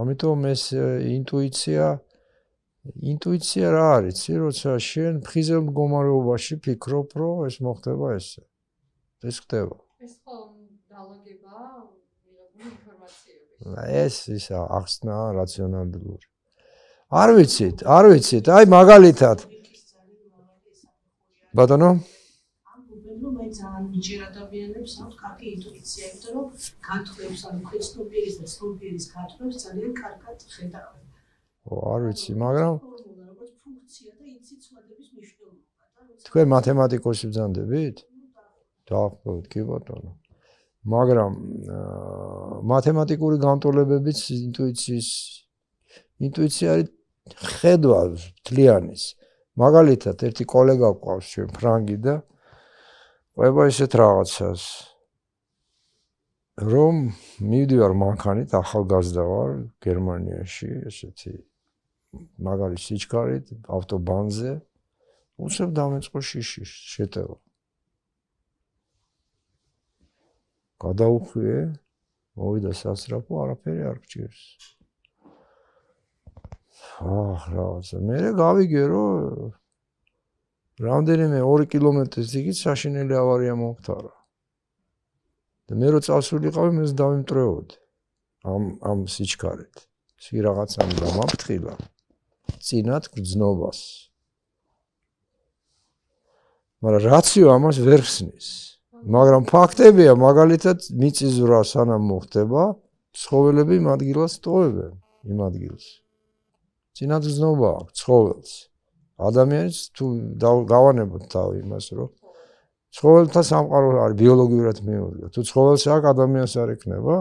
ამიტომ ეს ინტუიცია ინტუიცია რა არის? ცი როცა შენ ფხიზელ მდგომარეობაში ფიქრობ, რომ ეს მოხდება ესე. ეს ხდება. ეს ხომ დალოგება ინფორმაციების. ეს ისა ახსნა რაციონალური. არ ვიცით, არ ვიცით. აი მაგალითად. ბატონო? ეს ხომ დალოგება ინფორმაციების. ეს ხომ დალოგება ინფორმაციების. ბატონო? ძალიან ნიჭიერ ადამიანებს აქვს კარგი ინტუიცია, იმიტომ რომ გათხოვს ან ქრისტიანის და სრულიერის გათხოვს ძალიან კარგად ხედავენ. ო, არ ვიცი, მაგრამ როგორც ფუნქცია და ინციცვადების მნიშვნელობა თქვენ მათემატიკოსი ბძანდებით? დაახლოებით, კი ბატონო. მაგრამ მათემატიკური განტოლებებიც ინტუიციის ინტუიცია არის ხედვა თლიანის. მაგალითად, ერთი კოლეგა ყავს ჩვენ ფრანგი და ყובה ისეთ რაღაცას რომ მივდივარ მანქანით ახალგაზრდა ვარ გერმანიაში ესეთი მაგარი სიჩქარით ავტობანზე უცებ დამეწყო შიში შეტევა გადაუხვიე მოვიდა სასრაფო არაფერი არ გჭირს აх რა ზე მე გავიგე რომ რამდენიმე 2 კილომეტრის ზიგით საშინელი ავარია მომხდარა. და მე რო წავსულიყავი, მე დავიმტრეოდი ამ ამ სიჩქარით. სი რაღაცა მე მომფრთხილა. წინათ გძნობას. მაგრამ რაციო ამას ვერ ხსნის. მაგრამ ფაქტებია, მაგალითად, მიწისძვრა სანამ მოხდება, ცხოველები მაგილას ტოვებენ იმ ადგილს. წინათ გძნობა აქვს ცხოველს. ადამიანს თუ გავანებოთ თავი იმას, რომ ცხოველთა სამყარო არის ბიოლოგიურად მეორეა. თუ ცხოველს აქვს ადამიანს არ ექნება.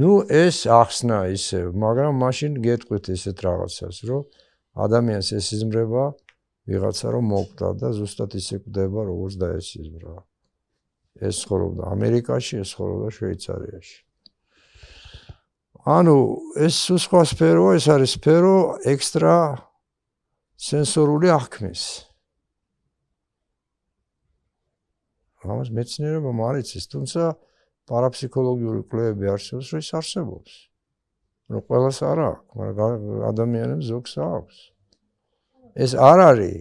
ну ეს ახსნა ისე მაგრამ მაშინ გეტყვით ესეთ რაღაცას რომ ადამიანს ეს სიზმრება ვიღაცა რომ მოკვდა და ზუსტად ისე კვდება როგორც დაესიზმრა ეს ხოლობდა ამერიკაში ეს ხოლობდა შვეიცარიაში ანუ ეს სხვა სფეროა, ეს არის სფერო ექსტრა სენსორული აღქმის. რომელიც მეცნიერება მოარიცის, თუმცა პარაფსიქოლოგიური კვლევები არსებობს, რომ ის არსებობს. რომ ყველას არა აქვს, მაგრამ ადამიანებს ზოგს აქვს. ეს არ არის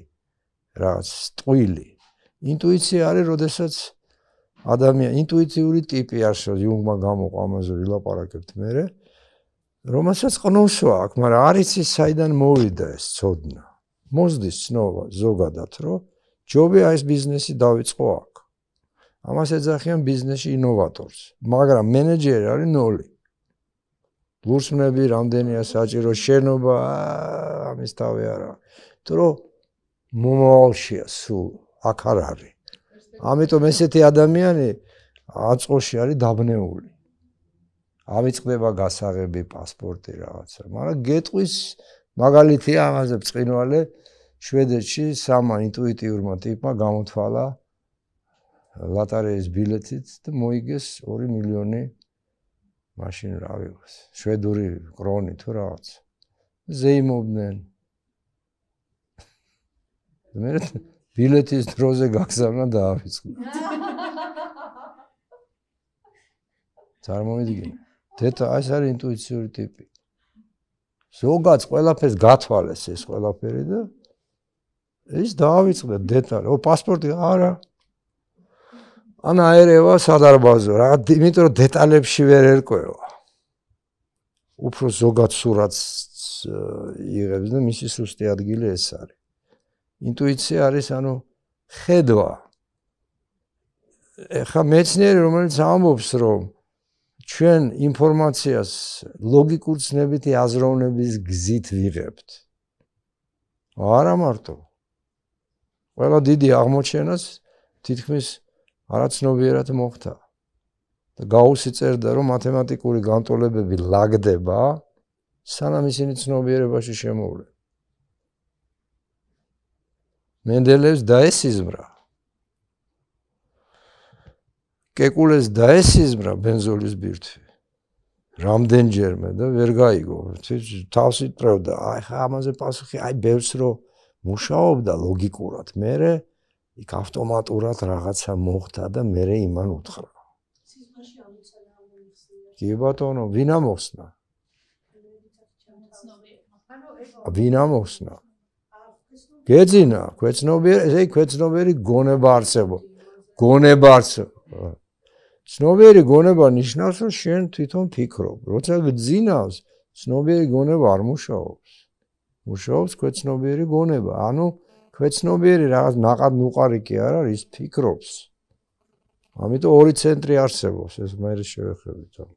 რაღაც ტყვილი. ინტუიცია არის, როდესაც ადამიანი ინტუიციური ტიპი არსო იუნგმა გამოყო ამაზე ვილაპარაკებთ მერე. რომელსაც ყნოსვა აქვს, მაგრამ არ იცი საიდან მოვიდა ეს ცოდნა. მოსდის ცნობა ზოგადად, რომ ჯობია ეს ბიზნესი დაიწყო აქ. ამას ეძახიან ბიზნესში ინოვატორს, მაგრამ მენეჯერი არის ნული. ლურსმნები რამდენია საჭირო შენობა, ამის თავი არა. თუ მომავალშია სულ აქ არ არის. ამიტომ ესეთი ადამიანი აწყოში არის დაბნეული. ავიწყდება გასაღები პასპორტი რაღაცა. მაგრამ გეტყვის მაგალითია ამაზე წინვალე შვედეთში სამა ინტუიტიურმა ტიპმა გამოთვალა ლატარეის ბილეთით და მოიგეს 2 მილიონი машин რავიოს შვედური კრონი თუ რაღაც ზეიმობდნენ მე ბილეთის დროზე გაგზავნა და ავიწყდა წარმოვიდგინე თეთა ეს არის ინტუიციური ტიპი. ზოგადად ყველაფერს გათვალეს ეს ყველაფერი და ის დაავიწყდა დეტალი. ო პასპორტი არა. ანა ერევა სადარბაზო რა დიმიტრო დეტალებში ვერ ერკვევა. უფრო ზოგად სურათს იღებს და მისი სუსტი ადგილი ეს არის. ინტუიცია არის ანუ ხედვა. ეხა მეცნიერი რომელიც ამბობს რომ ჩვენ ინფორმაციას ლოგიკურ ცნებითი აზროვნების გზით ვიღებთ. არა მარტო. ყველა დიდი აღმოჩენას თითქმის არაცნობიერად მოხდა. და გაუსი წერდა, რომ მათემატიკური განტოლებები ლაგდება სანამ ისინი ცნობიერებაში შემოვლენ. მენდელეევს დაესიზმრა. კეკულეს დაესიზმრა ბენზოლის ბირთვი. რამდენჯერმე და ვერ გაიგო, თავს იტრევდა. აი ხა ამაზე პასუხი, აი ბევრს რო მუშაობდა ლოგიკურად. მე იქ ავტომატურად რაღაცა მოხდა და მე იმან უთხრა. კი ბატონო, ვინ ამოხსნა? ვინ ამოხსნა? გეძინა, ქვეცნობიერი, ესე იგი ქვეცნობიერი გონება არსებობს. გონება არსებობს. ცნობიერი გონება ნიშნავს, რომ შენ თვითონ ფიქრობ. როცა გძინავს, ცნობიერი გონება არ მუშაობს. მუშაობს ქვეცნობიერი გონება. ანუ ქვეცნობიერი რაღაც ნაყად ნუყარი კი არ არის, ფიქრობს. ამიტომ ორი ცენტრი არსებობს, ეს მე შევეხები თქო.